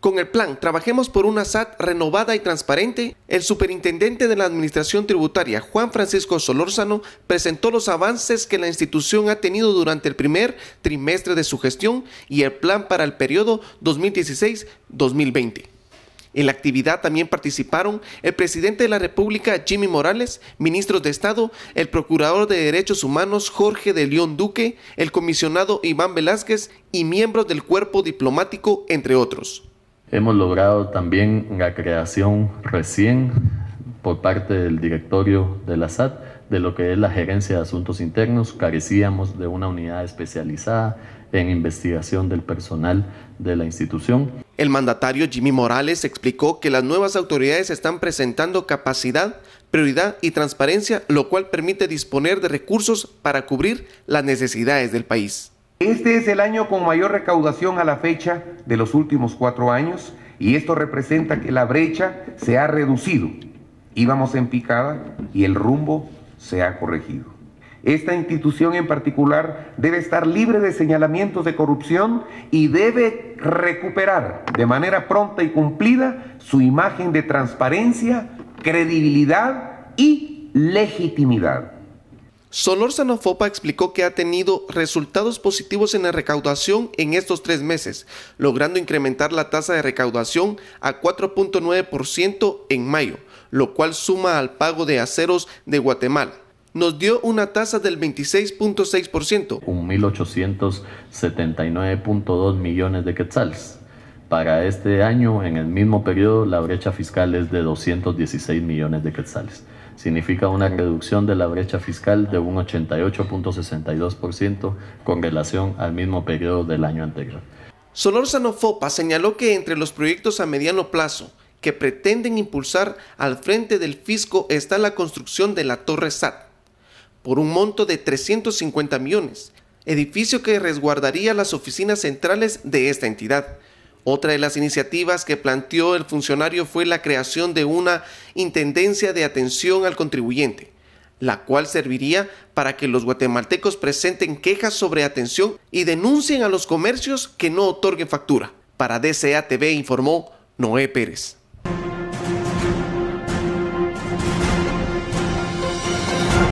Con el plan Trabajemos por una SAT renovada y transparente, el superintendente de la Administración Tributaria, Juan Francisco Solórzano, presentó los avances que la institución ha tenido durante el primer trimestre de su gestión y el plan para el periodo 2016-2020. En la actividad también participaron el presidente de la República, Jimmy Morales, ministros de Estado, el procurador de Derechos Humanos, Jorge de León Duque, el comisionado Iván Velázquez y miembros del cuerpo diplomático, entre otros. Hemos logrado también la creación recién por parte del directorio de la SAT de lo que es la gerencia de asuntos internos. Carecíamos de una unidad especializada en investigación del personal de la institución. El mandatario Jimmy Morales explicó que las nuevas autoridades están presentando capacidad, prioridad y transparencia, lo cual permite disponer de recursos para cubrir las necesidades del país. Este es el año con mayor recaudación a la fecha de los últimos cuatro años y esto representa que la brecha se ha reducido. Íbamos en picada y el rumbo se ha corregido. Esta institución en particular debe estar libre de señalamientos de corrupción y debe recuperar de manera pronta y cumplida su imagen de transparencia, credibilidad y legitimidad. Solórzano Fopa explicó que ha tenido resultados positivos en la recaudación en estos tres meses, logrando incrementar la tasa de recaudación a 4.9% en mayo, lo cual suma al pago de aceros de Guatemala. Nos dio una tasa del 26.6%. 1.879.2 millones de quetzales para este año, en el mismo periodo, la brecha fiscal es de 216 millones de quetzales. Significa una reducción de la brecha fiscal de un 88.62% con relación al mismo periodo del año anterior. Solorzano Fopa señaló que entre los proyectos a mediano plazo que pretenden impulsar al frente del fisco está la construcción de la Torre SAT, por un monto de 350 millones, edificio que resguardaría las oficinas centrales de esta entidad otra de las iniciativas que planteó el funcionario fue la creación de una Intendencia de Atención al Contribuyente, la cual serviría para que los guatemaltecos presenten quejas sobre atención y denuncien a los comercios que no otorguen factura. Para DCA TV informó Noé Pérez.